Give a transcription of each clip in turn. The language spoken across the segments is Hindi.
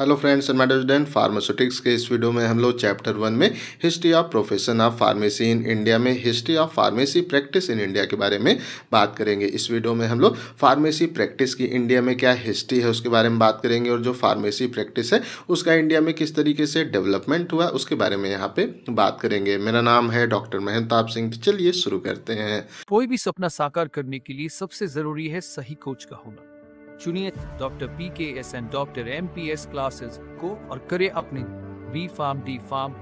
Hello friends and madam pharmaceutics के इस वीडियो में हम लोग चैप्टर वन में history of profession of pharmacy in India में history of pharmacy practice in India के बारे में बात करेंगे इस वीडियो में हम लोग फार्मेसी प्रैक्टिस की इंडिया में क्या हिस्ट्री है उसके बारे में बात करेंगे और जो फार्मेसी प्रैक्टिस है उसका इंडिया में किस तरीके से डेवलपमेंट हुआ उसके बारे में यहाँ पे बात करेंगे मेरा नाम है डॉक्टर महनताप सिंह तो चलिए शुरू करते हैं कोई भी सपना साकार करने के लिए सबसे जरूरी है सही कोच का होना चुनिए doctor P K S and doctor M P S classes को और करे अपने बी फार्म डी फार्म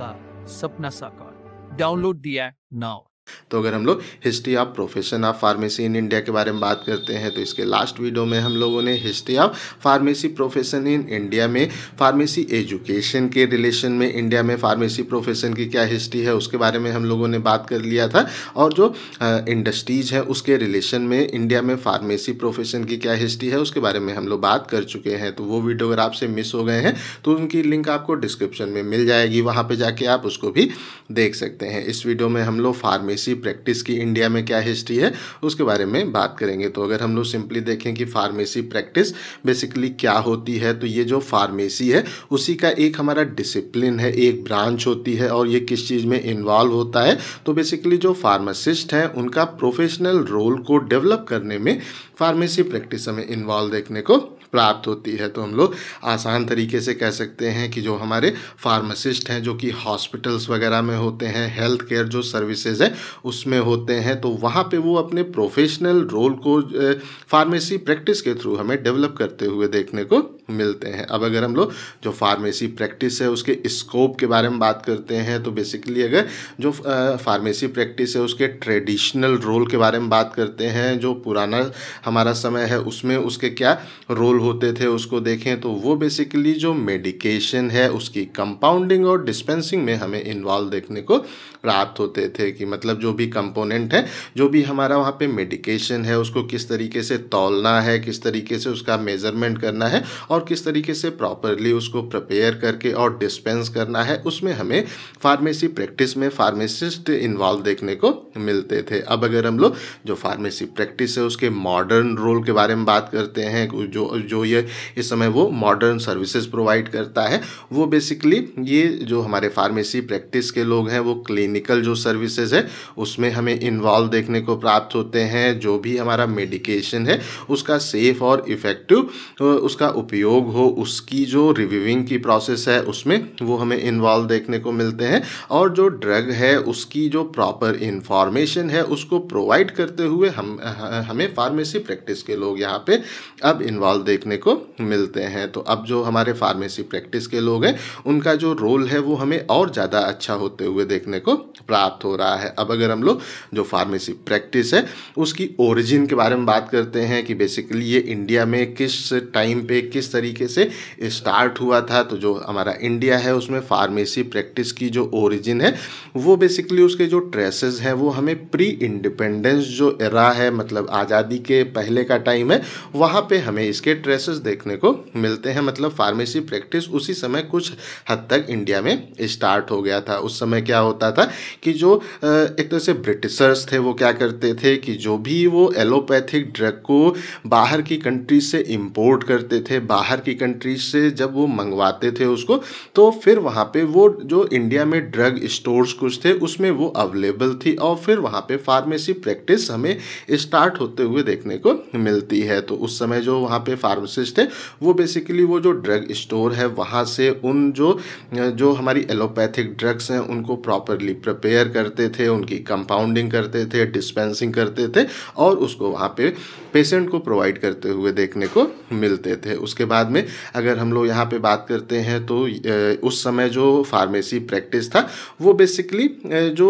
का सपना साकार डाउनलोड दिया नाउ तो अगर हम लोग history of profession of pharmacy in India के बारे में बात करते हैं तो इसके लास्ट वीडियो में हम लोगों ने history of pharmacy profession in India में फार्मेसी एजुकेशन के रिलेशन में इंडिया में फार्मेसी प्रोफेशन की क्या हिस्ट्री है उसके बारे में हम लोगों ने बात कर लिया था और जो इंडस्ट्रीज है उसके रिलेशन में इंडिया में फार्मेसी प्रोफेशन की क्या हिस्ट्री है उसके बारे में हम लोग बात कर चुके हैं तो वो वीडियो अगर आपसे मिस हो गए हैं तो उनकी लिंक आपको डिस्क्रिप्शन में मिल जाएगी वहाँ पर जाके आप उसको भी देख सकते हैं इस वीडियो में हम लोग फार्मेसी फार्मेसी प्रैक्टिस की इंडिया में क्या हिस्ट्री है उसके बारे में बात करेंगे तो अगर हम लोग सिंपली देखें कि फार्मेसी प्रैक्टिस बेसिकली क्या होती है तो ये जो फार्मेसी है उसी का एक हमारा डिसिप्लिन है एक ब्रांच होती है और ये किस चीज़ में इन्वॉल्व होता है तो बेसिकली जो फार्मासिस्ट हैं उनका प्रोफेशनल रोल को डेवलप करने में फार्मेसी प्रैक्टिस हमें इन्वॉल्व देखने को प्राप्त होती है तो हम लोग आसान तरीके से कह सकते हैं कि जो हमारे फार्मासिस्ट हैं जो कि हॉस्पिटल्स वगैरह में होते हैं हेल्थ केयर जो सर्विसेज हैं उसमें होते हैं तो वहाँ पे वो अपने प्रोफेशनल रोल को फार्मेसी प्रैक्टिस के थ्रू हमें डेवलप करते हुए देखने को मिलते हैं अब अगर हम लोग जो फार्मेसी प्रैक्टिस है उसके स्कोप के बारे में बात करते हैं तो बेसिकली अगर जो फार्मेसी प्रैक्टिस है उसके ट्रेडिशनल रोल के बारे में बात करते हैं जो पुराना हमारा समय है उसमें उसके क्या रोल होते थे उसको देखें तो वो बेसिकली जो मेडिकेशन है उसकी कंपाउंडिंग और डिस्पेंसिंग में हमें इन्वॉल्व देखने को प्राप्त होते थे कि मतलब जो भी कंपोनेंट है जो भी हमारा वहाँ पे मेडिकेशन है उसको किस तरीके से तौलना है किस तरीके से उसका मेज़रमेंट करना है और और किस तरीके से प्रॉपरली उसको प्रपेयर करके और डिस्पेंस करना है उसमें हमें फार्मेसी प्रैक्टिस में फार्मेसिस्ट इन्वॉल्व देखने को मिलते थे अब अगर हम लोग जो फार्मेसी प्रैक्टिस है उसके मॉडर्न रोल के बारे में बात करते हैं जो जो ये इस समय वो मॉडर्न सर्विसेज प्रोवाइड करता है वो बेसिकली ये जो हमारे फार्मेसी प्रैक्टिस के लोग हैं वो क्लिनिकल जो सर्विसेज है उसमें हमें इन्वॉल्व देखने को प्राप्त होते हैं जो भी हमारा मेडिकेशन है उसका सेफ और इफ़ेक्टिव उसका उपयोग प्रयोग हो उसकी जो रिव्यूइंग की प्रोसेस है उसमें वो हमें इन्वॉल्व देखने को मिलते हैं और जो ड्रग है उसकी जो प्रॉपर इन्फॉर्मेशन है उसको प्रोवाइड करते हुए हम हमें फार्मेसी प्रैक्टिस के लोग यहाँ पे अब इन्वॉल्व देखने को मिलते हैं तो अब जो हमारे फार्मेसी प्रैक्टिस के लोग हैं उनका जो रोल है वो हमें और ज़्यादा अच्छा होते हुए देखने को प्राप्त हो रहा है अब अगर हम लोग जो फार्मेसी प्रैक्टिस है उसकी ओरिजिन के बारे में बात करते हैं कि बेसिकली ये इंडिया में किस टाइम पे किस तरीके से स्टार्ट हुआ था तो जो हमारा इंडिया है उसमें फार्मेसी प्रैक्टिस की जो ओरिजिन है वो बेसिकली उसके जो ट्रेसेस हैं वो हमें प्री इंडिपेंडेंस जो एरा है मतलब आज़ादी के पहले का टाइम है वहाँ पे हमें इसके ट्रेसेस देखने को मिलते हैं मतलब फार्मेसी प्रैक्टिस उसी समय कुछ हद तक इंडिया में स्टार्ट हो गया था उस समय क्या होता था कि जो एक तरह से ब्रिटिशर्स थे वो क्या करते थे कि जो भी वो एलोपैथिक ड्रग को बाहर की कंट्री से इम्पोर्ट करते थे बाहर बाहर की कंट्रीज से जब वो मंगवाते थे उसको तो फिर वहाँ पे वो जो इंडिया में ड्रग स्टोर्स कुछ थे उसमें वो अवेलेबल थी और फिर वहाँ पे फार्मेसी प्रैक्टिस हमें स्टार्ट होते हुए देखने को मिलती है तो उस समय जो वहाँ पे फार्मासिस्ट थे वो बेसिकली वो जो ड्रग स्टोर है वहाँ से उन जो जो हमारी एलोपैथिक ड्रग्स हैं उनको प्रॉपरली प्रपेयर करते थे उनकी कंपाउंडिंग करते थे डिस्पेंसिंग करते थे और उसको वहाँ पे पेशेंट को प्रोवाइड करते हुए देखने को मिलते थे उसके बाद बाद में अगर हम लोग यहाँ पे बात करते हैं तो उस समय जो फार्मेसी प्रैक्टिस था वो बेसिकली जो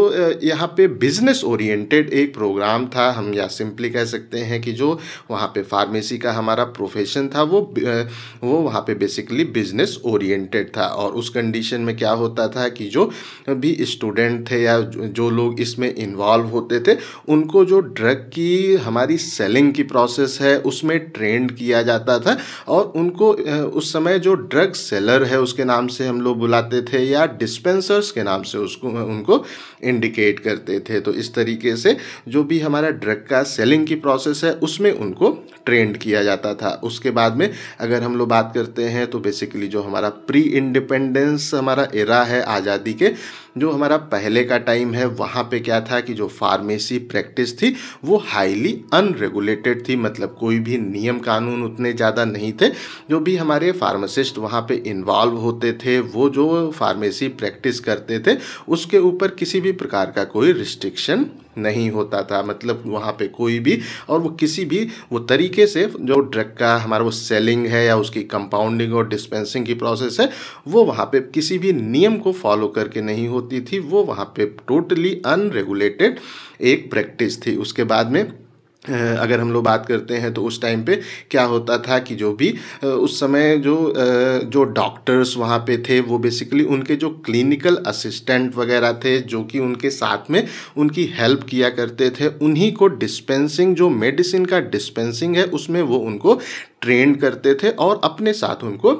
यहाँ पे बिजनेस ओरिएंटेड एक प्रोग्राम था हम या सिंपली कह सकते हैं कि जो वहाँ पे फार्मेसी का हमारा प्रोफेशन था वो वो वहाँ पे बेसिकली बिजनेस ओरिएंटेड था और उस कंडीशन में क्या होता था कि जो भी स्टूडेंट थे या जो लोग इसमें इन्वॉल्व होते थे उनको जो ड्रग की हमारी सेलिंग की प्रोसेस है उसमें ट्रेंड किया जाता था और उन उनको उस समय जो ड्रग सेलर है उसके नाम से हम लोग बुलाते थे या डिस्पेंसर्स के नाम से उसको उनको इंडिकेट करते थे तो इस तरीके से जो भी हमारा ड्रग का सेलिंग की प्रोसेस है उसमें उनको ट्रेंड किया जाता था उसके बाद में अगर हम लोग बात करते हैं तो बेसिकली जो हमारा प्री इंडिपेंडेंस हमारा एरा है आज़ादी के जो हमारा पहले का टाइम है वहाँ पे क्या था कि जो फार्मेसी प्रैक्टिस थी वो हाईली अनरेगुलेटेड थी मतलब कोई भी नियम कानून उतने ज़्यादा नहीं थे जो भी हमारे फार्मासिस्ट वहाँ पे इन्वॉल्व होते थे वो जो फार्मेसी प्रैक्टिस करते थे उसके ऊपर किसी भी प्रकार का कोई रिस्ट्रिक्शन नहीं होता था मतलब वहाँ पे कोई भी और वो किसी भी वो तरीके से जो ड्रग का हमारा वो सेलिंग है या उसकी कंपाउंडिंग और डिस्पेंसिंग की प्रोसेस है वो वहाँ पे किसी भी नियम को फॉलो करके नहीं होता होती थी वो वहाँ पे टोटली अनरेगुलेटेड एक प्रैक्टिस थी उसके बाद में अगर हम लोग बात करते हैं तो उस टाइम पे क्या होता था कि जो भी उस समय जो जो डॉक्टर्स वहाँ पे थे वो बेसिकली उनके जो क्लिनिकल असिस्टेंट वगैरह थे जो कि उनके साथ में उनकी हेल्प किया करते थे उन्हीं को डिस्पेंसिंग जो मेडिसिन का डिस्पेंसिंग है उसमें वो उनको ट्रेंड करते थे और अपने साथ उनको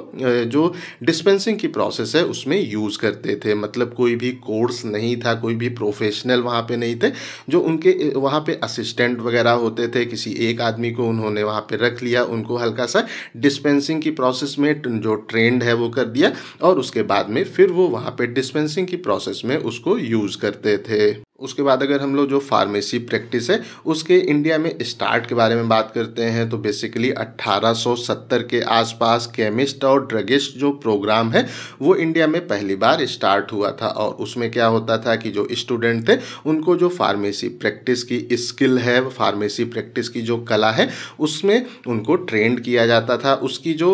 जो डिस्पेंसिंग की प्रोसेस है उसमें यूज़ करते थे मतलब कोई भी कोर्स नहीं था कोई भी प्रोफेशनल वहाँ पे नहीं थे जो उनके वहाँ पे असिस्टेंट वगैरह होते थे किसी एक आदमी को उन्होंने वहाँ पे रख लिया उनको हल्का सा डिस्पेंसिंग की प्रोसेस में जो ट्रेंड है वो कर दिया और उसके बाद में फिर वो वहाँ पर डिस्पेंसिंग की प्रोसेस में उसको यूज़ करते थे उसके बाद अगर हम लोग जो फार्मेसी प्रैक्टिस है उसके इंडिया में स्टार्ट के बारे में बात करते हैं तो बेसिकली 1870 के आसपास केमिस्ट और ड्रगिस्ट जो प्रोग्राम है वो इंडिया में पहली बार स्टार्ट हुआ था और उसमें क्या होता था कि जो स्टूडेंट थे उनको जो फार्मेसी प्रैक्टिस की स्किल है फार्मेसी प्रैक्टिस की जो कला है उसमें उनको ट्रेंड किया जाता था उसकी जो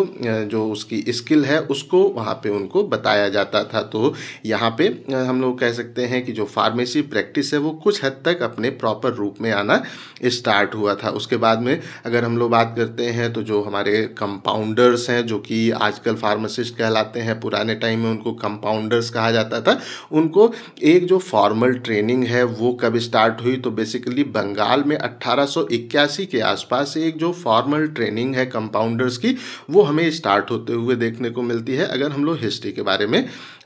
जो उसकी स्किल है उसको वहाँ पर उनको बताया जाता था तो यहाँ पर हम लोग कह सकते हैं कि जो फार्मेसी प्रैक्टिस प्रैक्टिस है वो कुछ हद तक अपने प्रॉपर रूप में आना स्टार्ट हुआ था उसके बाद में अगर हम लोग बात करते हैं तो जो हमारे कंपाउंडर्स हैं जो कि आजकल फार्मासिस्ट कहलाते हैं पुराने टाइम में उनको कंपाउंडर्स कहा जाता था उनको एक जो फॉर्मल ट्रेनिंग है वो कब स्टार्ट हुई तो बेसिकली बंगाल में अट्ठारह के आसपास एक जो फॉर्मल ट्रेनिंग है कंपाउंडर्स की वो हमें स्टार्ट होते हुए देखने को मिलती है अगर हम लोग हिस्ट्री के बारे में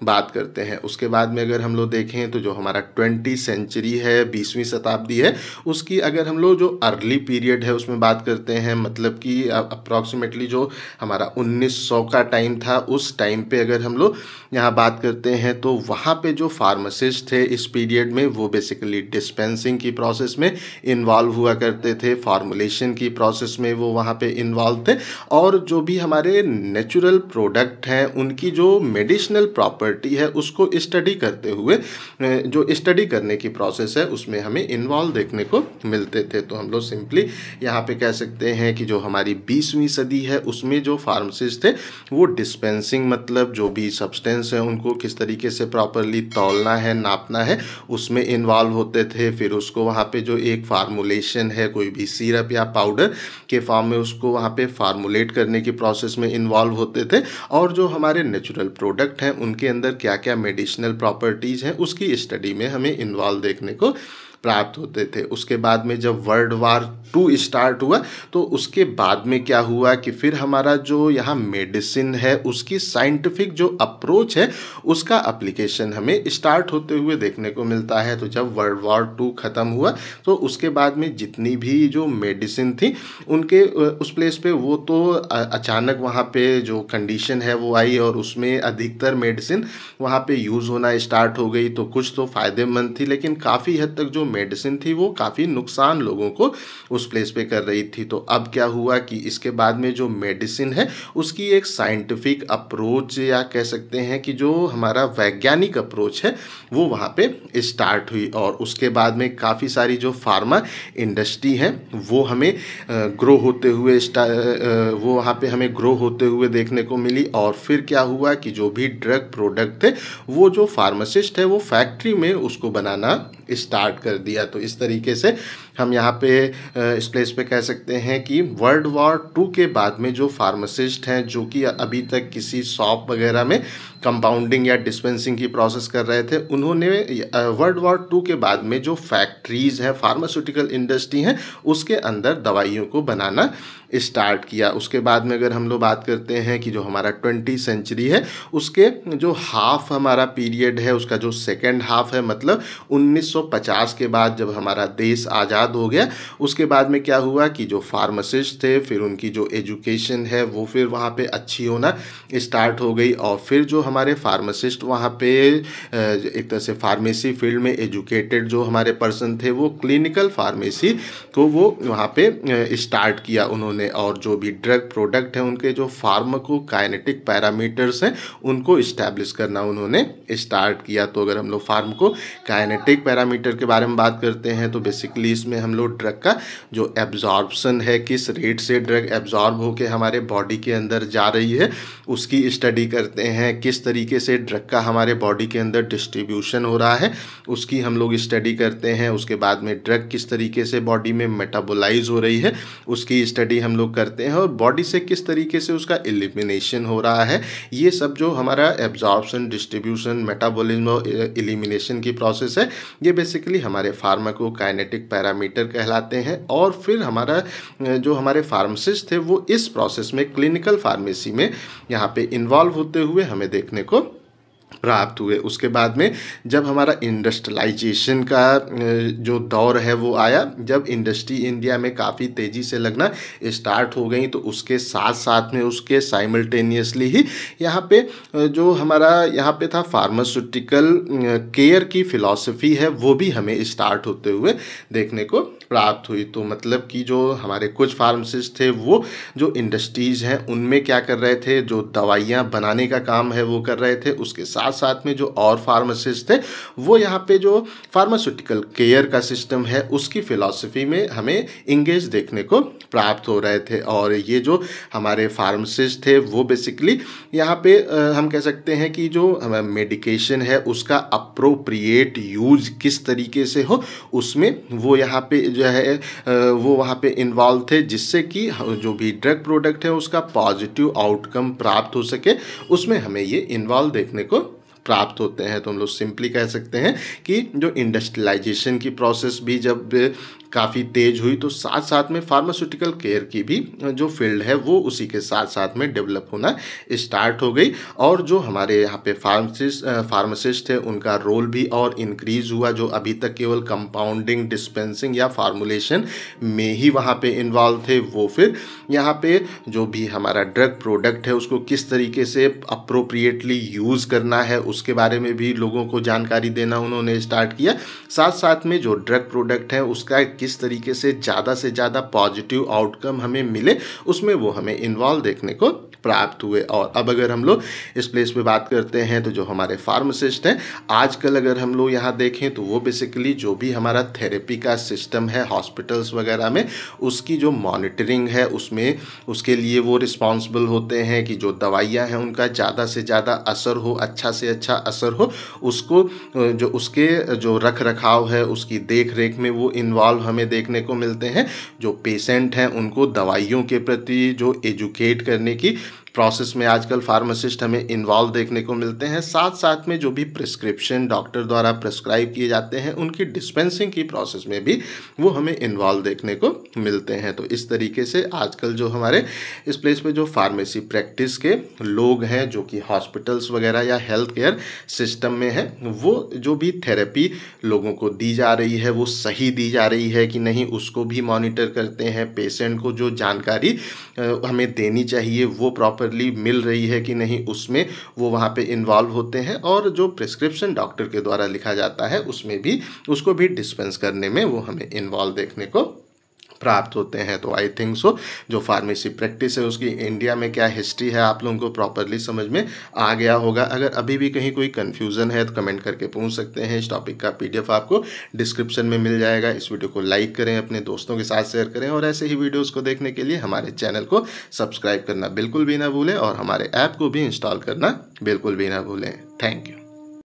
बात करते हैं उसके बाद में अगर हम लोग देखें तो जो हमारा ट्वेंटी सेंचुरी है बीसवीं शताब्दी है उसकी अगर हम लोग जो अर्ली पीरियड है उसमें बात करते हैं मतलब कि अप्रॉक्सीमेटली जो हमारा 1900 का टाइम था उस टाइम पे अगर हम लोग यहाँ बात करते हैं तो वहाँ पे जो फार्मासिस्ट थे इस पीरियड में वो बेसिकली डिस्पेंसिंग की प्रोसेस में इन्वॉल्व हुआ करते थे फार्मुलेशन की प्रोसेस में वो वहाँ पे इन्वॉल्व थे और जो भी हमारे नेचुरल प्रोडक्ट हैं उनकी जो मेडिसिनल प्रॉपर्टी है उसको स्टडी करते हुए जो स्टडी करने की की प्रोसेस है उसमें हमें इन्वॉल्व देखने को मिलते थे तो हम लोग सिंपली यहाँ पे कह सकते हैं कि जो हमारी बीसवीं सदी है उसमें जो फार्मासिस्ट थे वो डिस्पेंसिंग मतलब जो भी सब्सटेंस है उनको किस तरीके से प्रॉपरली तोलना है नापना है उसमें इन्वॉल्व होते थे फिर उसको वहाँ पर जो एक फार्मूलेशन है कोई भी सीरप या पाउडर के फॉर्म में उसको वहाँ पर फार्मूलेट करने की प्रोसेस में इन्वॉल्व होते थे और जो हमारे नेचुरल प्रोडक्ट हैं उनके अंदर क्या क्या मेडिसिनल प्रॉपर्टीज़ हैं उसकी स्टडी में हमें इन्वॉल्व देखने को प्राप्त होते थे उसके बाद में जब वर्ल्ड वार टू स्टार्ट हुआ तो उसके बाद में क्या हुआ कि फिर हमारा जो यहाँ मेडिसिन है उसकी साइंटिफिक जो अप्रोच है उसका अप्लीकेशन हमें स्टार्ट होते हुए देखने को मिलता है तो जब वर्ल्ड वॉर टू ख़त्म हुआ तो उसके बाद में जितनी भी जो मेडिसिन थी उनके उस प्लेस पे वो तो अचानक वहाँ पे जो कंडीशन है वो आई और उसमें अधिकतर मेडिसिन वहाँ पे यूज़ होना स्टार्ट हो गई तो कुछ तो फ़ायदेमंद थी लेकिन काफ़ी हद तक जो मेडिसिन थी वो काफ़ी नुकसान लोगों को उस प्लेस पे कर रही थी तो अब क्या हुआ कि इसके बाद में जो मेडिसिन है उसकी एक साइंटिफिक अप्रोच या कह सकते हैं कि जो हमारा वैज्ञानिक अप्रोच है वो वहाँ पे स्टार्ट हुई और उसके बाद में काफ़ी सारी जो फार्मा इंडस्ट्री है वो हमें ग्रो होते हुए वो वहाँ पे हमें ग्रो होते हुए देखने को मिली और फिर क्या हुआ कि जो भी ड्रग प्रोडक्ट थे वो जो फार्मासिस्ट है वो फैक्ट्री में उसको बनाना स्टार्ट कर दिया तो इस तरीके से हम यहाँ पे इस प्लेस पे कह सकते हैं कि वर्ल्ड वॉर टू के बाद में जो फार्मासिस्ट हैं जो कि अभी तक किसी शॉप वगैरह में कंपाउंडिंग या डिस्पेंसिंग की प्रोसेस कर रहे थे उन्होंने वर्ल्ड वॉर टू के बाद में जो फैक्ट्रीज़ है फार्मास्यूटिकल इंडस्ट्री हैं उसके अंदर दवाइयों को बनाना स्टार्ट किया उसके बाद में अगर हम लोग बात करते हैं कि जो हमारा ट्वेंटी सेंचुरी है उसके जो हाफ हमारा पीरियड है उसका जो सेकेंड हाफ है मतलब 1950 के बाद जब हमारा देश आज़ाद हो गया उसके बाद में क्या हुआ कि जो फार्मासिस्ट थे फिर उनकी जो एजुकेशन है वो फिर वहाँ पे अच्छी होना स्टार्ट हो गई और फिर जो हमारे फार्मासिस्ट वहाँ पे एक तरह से फार्मेसी फील्ड में एजुकेटेड जो हमारे पर्सन थे वो क्लिनिकल फार्मेसी को वो वहाँ पे स्टार्ट किया उन्होंने और जो भी ड्रग प्रोडक्ट हैं उनके जो फार्मको काइनेटिक पैरामीटर्स हैं उनको इस्टेब्लिश करना उन्होंने स्टार्ट किया तो अगर हम लोग फार्म को काइनेटिक पैरामीटर के बारे में बात करते हैं तो बेसिकली इसमें हम लोग ड्रग का जो एब्जॉर्बसन है किस रेट से ड्रग एब्जॉर्ब होकर हमारे बॉडी के अंदर जा रही है उसकी स्टडी करते हैं किस किस तरीके से ड्रग का हमारे बॉडी के अंदर डिस्ट्रीब्यूशन हो रहा है उसकी हम लोग स्टडी करते हैं उसके बाद में ड्रग किस तरीके से बॉडी में मेटाबोलाइज हो रही है उसकी स्टडी हम लोग करते हैं और बॉडी से किस तरीके से उसका एलिमिनेशन हो रहा है ये सब जो हमारा एब्जॉर्बन डिस्ट्रीब्यूशन मेटाबोलिज्म और एलिमिनेशन की प्रोसेस है ये बेसिकली हमारे फार्माकोकाइनेटिक पैरामीटर कहलाते हैं और फिर हमारा जो हमारे फार्मासिस्ट थे वो इस प्रोसेस में क्लिनिकल फार्मेसी में यहाँ पे इन्वॉल्व होते हुए हमें देख книгу. प्राप्त हुए उसके बाद में जब हमारा इंडस्ट्रलाइजेशन का जो दौर है वो आया जब इंडस्ट्री इंडिया में काफ़ी तेज़ी से लगना स्टार्ट हो गई तो उसके साथ साथ में उसके साइमल्टेनियसली ही यहाँ पे जो हमारा यहाँ पे था फार्मास्यूटिकल केयर की फ़िलॉसफी है वो भी हमें स्टार्ट होते हुए देखने को प्राप्त हुई तो मतलब कि जो हमारे कुछ फार्मासिस्ट थे वो जो इंडस्ट्रीज़ हैं उनमें क्या कर रहे थे जो दवाइयाँ बनाने का काम है वो कर रहे थे उसके साथ साथ साथ में जो और फार्मासिस्ट थे वो यहाँ पे जो फार्मास्यूटिकल केयर का सिस्टम है उसकी फिलॉसफी में हमें इंगेज देखने को प्राप्त हो रहे थे और ये जो हमारे फार्मासिस्ट थे वो बेसिकली यहाँ पे हम कह सकते हैं कि जो मेडिकेशन है उसका अप्रोप्रिएट यूज किस तरीके से हो उसमें वो यहाँ पे जो है वो वहाँ पे इन्वॉल्व थे जिससे कि जो भी ड्रग प्रोडक्ट है उसका पॉजिटिव आउटकम प्राप्त हो सके उसमें हमें ये इन्वॉल्व देखने को प्राप्त होते हैं तो हम लोग सिंपली कह सकते हैं कि जो इंडस्ट्रियलाइजेशन की प्रोसेस भी जब काफ़ी तेज हुई तो साथ साथ में फार्मास्यूटिकल केयर की भी जो फील्ड है वो उसी के साथ साथ में डेवलप होना स्टार्ट हो गई और जो हमारे यहाँ पे फार्मासिस्ट फार्मासिस्ट है उनका रोल भी और इंक्रीज हुआ जो अभी तक केवल कंपाउंडिंग डिस्पेंसिंग या फार्मुलेशन में ही वहाँ पे इन्वॉल्व थे वो फिर यहाँ पे जो भी हमारा ड्रग प्रोडक्ट है उसको किस तरीके से अप्रोप्रिएटली यूज़ करना है उस उसके बारे में भी लोगों को जानकारी देना उन्होंने स्टार्ट किया साथ साथ में जो ड्रग प्रोडक्ट है उसका किस तरीके से ज़्यादा से ज़्यादा पॉजिटिव आउटकम हमें मिले उसमें वो हमें इन्वॉल्व देखने को प्राप्त हुए और अब अगर हम लोग इस प्लेस पे बात करते हैं तो जो हमारे फार्मासिस्ट हैं आजकल अगर हम लोग यहाँ देखें तो वो बेसिकली जो भी हमारा थेरेपी का सिस्टम है हॉस्पिटल्स वगैरह में उसकी जो मॉनिटरिंग है उसमें उसके लिए वो रिस्पॉन्सिबल होते हैं कि जो दवाइयाँ हैं उनका ज़्यादा से ज़्यादा असर हो अच्छा से अच्छा अच्छा असर हो उसको जो उसके जो रख रखाव है उसकी देख रेख में वो इन्वॉल्व हमें देखने को मिलते हैं जो पेशेंट हैं उनको दवाइयों के प्रति जो एजुकेट करने की प्रोसेस में आजकल फार्मासिस्ट हमें इन्वॉल्व देखने को मिलते हैं साथ साथ में जो भी प्रिस्क्रिप्शन डॉक्टर द्वारा प्रिस्क्राइब किए जाते हैं उनकी डिस्पेंसिंग की प्रोसेस में भी वो हमें इन्वॉल्व देखने को मिलते हैं तो इस तरीके से आजकल जो हमारे इस प्लेस पे जो फार्मेसी प्रैक्टिस के लोग हैं जो कि हॉस्पिटल्स वगैरह या हेल्थ केयर सिस्टम में है वो जो भी थेरेपी लोगों को दी जा रही है वो सही दी जा रही है कि नहीं उसको भी मॉनिटर करते हैं पेशेंट को जो जानकारी हमें देनी चाहिए वो प्रॉपर लीव मिल रही है कि नहीं उसमें वो वहाँ पे इन्वॉल्व होते हैं और जो प्रिस्क्रिप्शन डॉक्टर के द्वारा लिखा जाता है उसमें भी उसको भी डिस्पेंस करने में वो हमें इन्वॉल्व देखने को प्राप्त होते हैं तो आई थिंक सो जो फार्मेसी प्रैक्टिस है उसकी इंडिया में क्या हिस्ट्री है आप लोगों को प्रॉपरली समझ में आ गया होगा अगर अभी भी कहीं कोई कन्फ्यूज़न है तो कमेंट करके पूछ सकते हैं इस टॉपिक का पीडीएफ आपको डिस्क्रिप्शन में मिल जाएगा इस वीडियो को लाइक करें अपने दोस्तों के साथ शेयर करें और ऐसे ही वीडियोज़ को देखने के लिए हमारे चैनल को सब्सक्राइब करना बिल्कुल भी ना भूलें और हमारे ऐप को भी इंस्टॉल करना बिल्कुल भी ना भूलें थैंक यू